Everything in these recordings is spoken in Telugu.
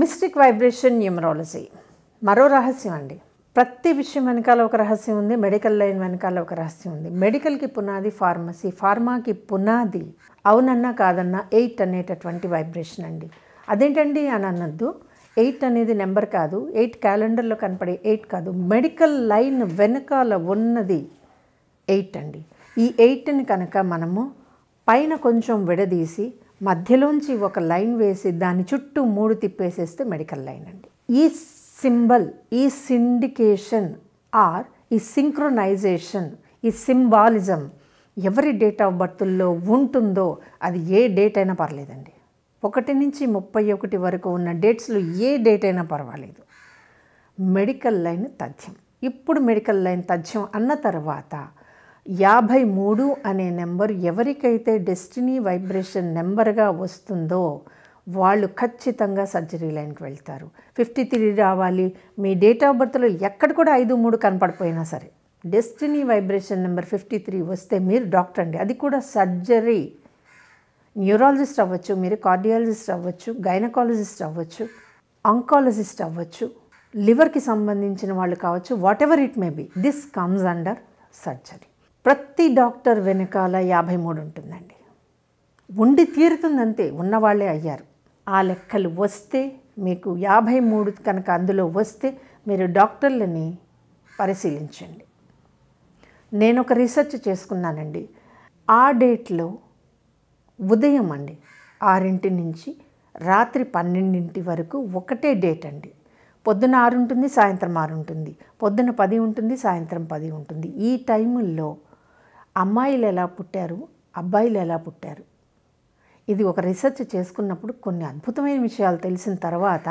మిస్టిక్ వైబ్రేషన్ న్యూమరాలజీ మరో రహస్యం అండి ప్రతి విషయం వెనకాల ఒక రహస్యం ఉంది మెడికల్ లైన్ వెనకాల ఒక రహస్యం ఉంది మెడికల్కి పునాది ఫార్మసీ ఫార్మాకి పునాది అవునన్నా కాదన్నా ఎయిట్ అనేటటువంటి వైబ్రేషన్ అండి అదేంటండి అని అన్నద్దు ఎయిట్ అనేది నెంబర్ కాదు ఎయిట్ క్యాలెండర్లో కనపడే ఎయిట్ కాదు మెడికల్ లైన్ వెనకాల ఉన్నది ఎయిట్ అండి ఈ ఎయిట్ని కనుక మనము పైన కొంచెం విడదీసి మధ్యలోంచి ఒక లైన్ వేసి దాని చుట్టూ మూడు తిప్పేసేస్తే మెడికల్ లైన్ అండి ఈ సింబల్ ఈ సిండికేషన్ ఆర్ ఈ సింక్రొనైజేషన్ ఈ సింబాలిజం ఎవరి డేట్ ఆఫ్ బర్త్ల్లో ఉంటుందో అది ఏ డేట్ అయినా పర్లేదండి ఒకటి నుంచి ముప్పై ఒకటి వరకు ఉన్న డేట్స్లో ఏ డేట్ అయినా పర్వాలేదు మెడికల్ లైన్ తథ్యం ఇప్పుడు మెడికల్ లైన్ తథ్యం అన్న తర్వాత యాభై మూడు అనే నెంబర్ ఎవరికైతే డెస్టినీ వైబ్రేషన్ నెంబర్గా వస్తుందో వాళ్ళు ఖచ్చితంగా సర్జరీ లైన్కి వెళ్తారు ఫిఫ్టీ త్రీ రావాలి మీ డేట్ ఆఫ్ బర్త్లో ఎక్కడ కూడా ఐదు మూడు కనపడిపోయినా సరే destiny vibration number fifty three వస్తే మీరు డాక్టర్ అండి అది కూడా సర్జరీ న్యూరాలజిస్ట్ అవ్వచ్చు మీరు కార్డియాలజిస్ట్ అవ్వచ్చు గైనకాలజిస్ట్ అవ్వచ్చు అంకాలజిస్ట్ అవ్వచ్చు లివర్కి సంబంధించిన వాళ్ళు కావచ్చు whatever it may be this comes under surgery ప్రతి డాక్టర్ వెనకాల యాభై మూడు ఉంటుందండి ఉండి తీరుతుందంతే ఉన్నవాళ్ళే అయ్యారు ఆ లెక్కలు వస్తే మీకు యాభై మూడు కనుక అందులో వస్తే మీరు డాక్టర్లని పరిశీలించండి నేను ఒక రీసెర్చ్ చేసుకున్నానండి ఆ డేట్లో ఉదయం అండి ఆరింటి నుంచి రాత్రి పన్నెండింటి వరకు ఒకటే డేట్ అండి పొద్దున ఆరు ఉంటుంది సాయంత్రం ఆరు ఉంటుంది పొద్దున పది ఉంటుంది సాయంత్రం పది ఉంటుంది ఈ టైముల్లో అమ్మాయిలు ఎలా పుట్టారు అబ్బాయిలు ఎలా పుట్టారు ఇది ఒక రీసెర్చ్ చేసుకున్నప్పుడు కొన్ని అద్భుతమైన విషయాలు తెలిసిన తర్వాత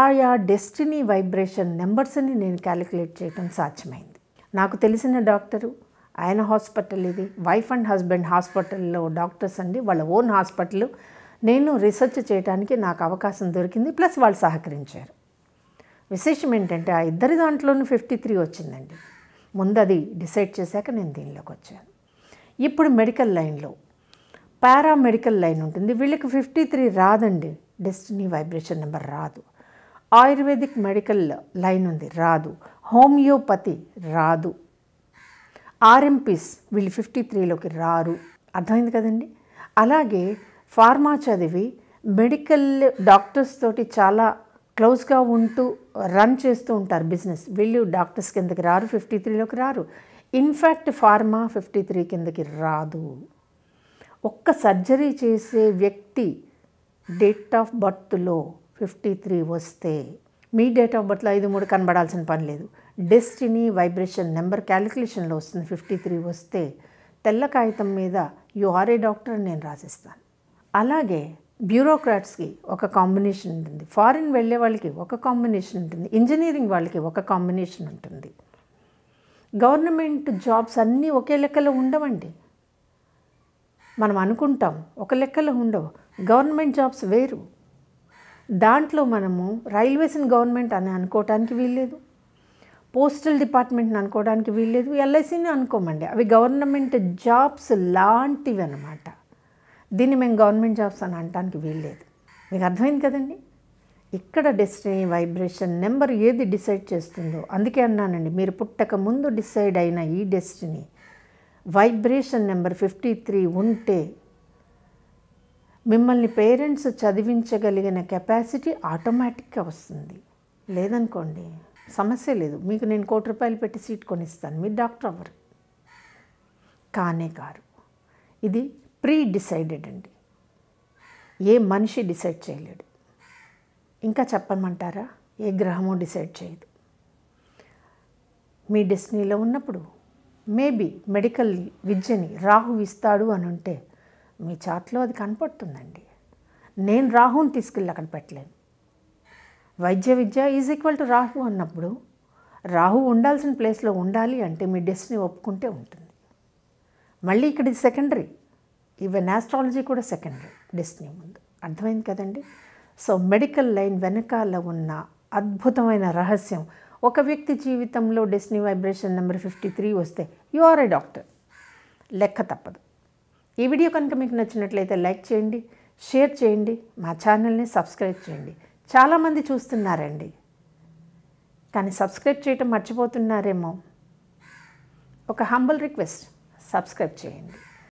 ఆయా డెస్టినీ వైబ్రేషన్ నెంబర్స్ని నేను క్యాలిక్యులేట్ చేయడం సాధ్యమైంది నాకు తెలిసిన డాక్టరు ఆయన హాస్పిటల్ ఇది వైఫ్ అండ్ హస్బెండ్ హాస్పిటల్లో డాక్టర్స్ అండి వాళ్ళ ఓన్ హాస్పిటల్ నేను రీసెర్చ్ చేయడానికి నాకు అవకాశం దొరికింది ప్లస్ వాళ్ళు సహకరించారు విశేషం ఏంటంటే ఆ ఇద్దరి దాంట్లోనూ ఫిఫ్టీ త్రీ వచ్చిందండి ముందు అది డిసైడ్ చేశాక నేను దీనిలోకి వచ్చాను ఇప్పుడు మెడికల్ లైన్లో పారా మెడికల్ లైన్ ఉంటుంది వీళ్ళకి ఫిఫ్టీ త్రీ రాదండి డెస్టినీ వైబ్రేషన్ నెంబర్ రాదు ఆయుర్వేదిక్ మెడికల్ లైన్ ఉంది రాదు హోమియోపతి రాదు ఆర్ఎంపీస్ వీళ్ళు ఫిఫ్టీ త్రీలోకి రారు అర్థమైంది కదండి అలాగే ఫార్మా చదివి మెడికల్ డాక్టర్స్ తోటి చాలా క్లోజ్గా ఉంటూ రన్ చేస్తూ ఉంటారు బిజినెస్ వీళ్ళు డాక్టర్స్ కిందకి రారు ఫిఫ్టీ త్రీలోకి రారు ఇన్ఫ్యాక్ట్ ఫార్మా ఫిఫ్టీ త్రీ కిందకి రాదు ఒక్క సర్జరీ చేసే వ్యక్తి డేట్ ఆఫ్ బర్త్లో ఫిఫ్టీ త్రీ వస్తే మీ డేట్ ఆఫ్ బర్త్లో ఐదు మూడు కనబడాల్సిన పని లేదు డెస్టినీ వైబ్రేషన్ నెంబర్ క్యాలిక్యులేషన్లో వస్తుంది ఫిఫ్టీ త్రీ వస్తే తెల్ల కాగితం మీద యు ఆర్ ఏ డాక్టర్ నేను రాసిస్తాను అలాగే బ్యూరోక్రాట్స్కి ఒక కాంబినేషన్ ఉంటుంది ఫారిన్ వెళ్ళే వాళ్ళకి ఒక కాంబినేషన్ ఉంటుంది ఇంజనీరింగ్ వాళ్ళకి ఒక కాంబినేషన్ ఉంటుంది గవర్నమెంట్ జాబ్స్ అన్నీ ఒకే లెక్కలో ఉండవండి మనం అనుకుంటాం ఒక లెక్కలో ఉండవు గవర్నమెంట్ జాబ్స్ వేరు దాంట్లో మనము రైల్వేస్ని గవర్నమెంట్ అని అనుకోవటానికి వీల్లేదు పోస్టల్ డిపార్ట్మెంట్ని అనుకోవడానికి వీల్లేదు ఎల్ఐసిని అనుకోమండి అవి గవర్నమెంట్ జాబ్స్ లాంటివి అన్నమాట దీన్ని మేము గవర్నమెంట్ జాబ్స్ అని అంటానికి వీల్లేదు మీకు అర్థమైంది కదండి ఇక్కడ డెస్టినీ వైబ్రేషన్ నెంబర్ ఏది డిసైడ్ చేస్తుందో అందుకే అన్నానండి మీరు పుట్టక ముందు డిసైడ్ అయిన ఈ destiny vibration number fifty three ఉంటే మిమ్మల్ని పేరెంట్స్ చదివించగలిగిన కెపాసిటీ ఆటోమేటిక్గా వస్తుంది లేదనుకోండి సమస్య లేదు మీకు నేను కోటి రూపాయలు పెట్టి సీట్ కొనిస్తాను మీరు డాక్టర్ అవ్వరు కానే కారు ఇది ప్రీ డిసైడెడ్ అండి ఏ మనిషి డిసైడ్ చేయలేడు ఇంకా చెప్పమంటారా ఏ గ్రహము డిసైడ్ చేయదు మీ డెస్టినీలో ఉన్నప్పుడు మేబీ మెడికల్ విద్యని రాహు ఇస్తాడు అని ఉంటే మీ చాట్లో అది కనపడుతుందండి నేను రాహుని తీసుకెళ్ళి అక్కడ పెట్టలేను వైద్య విద్య ఈజ్ ఈక్వల్ టు రాహు అన్నప్పుడు రాహు ఉండాల్సిన ప్లేస్లో ఉండాలి అంటే మీ డెస్టినీ ఒప్పుకుంటే ఉంటుంది మళ్ళీ ఇక్కడ సెకండరీ ఈవెన్ ఆస్ట్రాలజీ కూడా సెకండరీ డెస్టినీ ముందు అర్థమైంది కదండి సో మెడికల్ లైన్ వెనకాల ఉన్న అద్భుతమైన రహస్యం ఒక వ్యక్తి జీవితంలో destiny vibration number fifty three వస్తే యు ఆర్ ఏ డాక్టర్ లెక్క తప్పదు ఈ వీడియో కనుక మీకు నచ్చినట్లయితే లైక్ చేయండి షేర్ చేయండి మా ఛానల్ని సబ్స్క్రైబ్ చేయండి చాలామంది చూస్తున్నారండి కానీ సబ్స్క్రైబ్ చేయటం మర్చిపోతున్నారేమో ఒక హంబల్ రిక్వెస్ట్ సబ్స్క్రైబ్ చేయండి